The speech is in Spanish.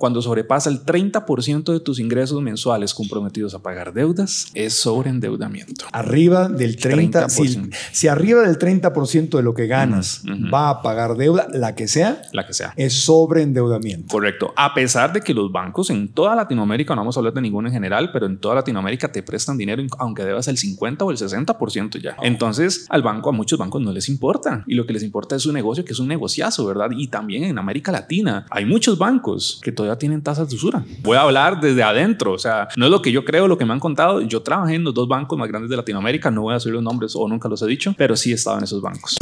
cuando sobrepasa el 30% de tus ingresos mensuales comprometidos a pagar deudas, es sobreendeudamiento. Arriba del 30%. Si, arriba del 30% de lo que ganas va a pagar deuda, la que sea, la que sea, es sobreendeudamiento. Correcto. A pesar de que los bancos en toda Latinoamérica, no vamos a hablar de ninguno en general, pero en toda Latinoamérica te prestan dinero aunque debas el 50 o el 60% ya. Entonces, al banco, a muchos bancos no les importa. Y lo que les importa es su negocio, que es un negociazo, ¿verdad? Y también en América Latina hay muchos bancos que todavía tienen tasas de usura. Voy a hablar desde adentro, o sea, no es lo que yo creo, lo que me han contado. Yo trabajé en los dos bancos más grandes de Latinoamérica, no voy a decir los nombres o nunca los he dicho, pero sí estaba en esos bancos.